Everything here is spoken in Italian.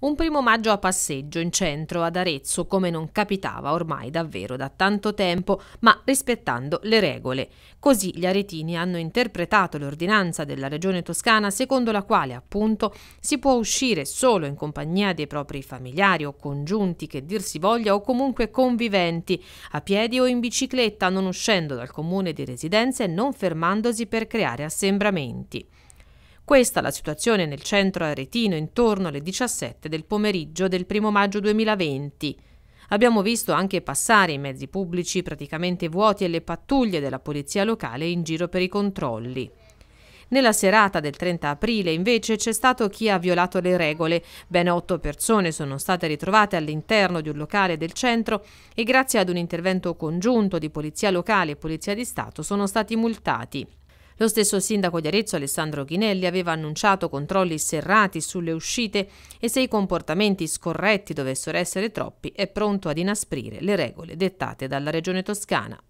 Un primo maggio a passeggio in centro ad Arezzo come non capitava ormai davvero da tanto tempo, ma rispettando le regole. Così gli aretini hanno interpretato l'ordinanza della regione toscana secondo la quale appunto si può uscire solo in compagnia dei propri familiari o congiunti che dir si voglia o comunque conviventi, a piedi o in bicicletta, non uscendo dal comune di residenza e non fermandosi per creare assembramenti. Questa la situazione nel centro aretino intorno alle 17 del pomeriggio del 1 maggio 2020. Abbiamo visto anche passare i mezzi pubblici praticamente vuoti e le pattuglie della polizia locale in giro per i controlli. Nella serata del 30 aprile invece c'è stato chi ha violato le regole. Ben otto persone sono state ritrovate all'interno di un locale del centro e grazie ad un intervento congiunto di polizia locale e polizia di Stato sono stati multati. Lo stesso sindaco di Arezzo Alessandro Ghinelli aveva annunciato controlli serrati sulle uscite e se i comportamenti scorretti dovessero essere troppi è pronto ad inasprire le regole dettate dalla Regione Toscana.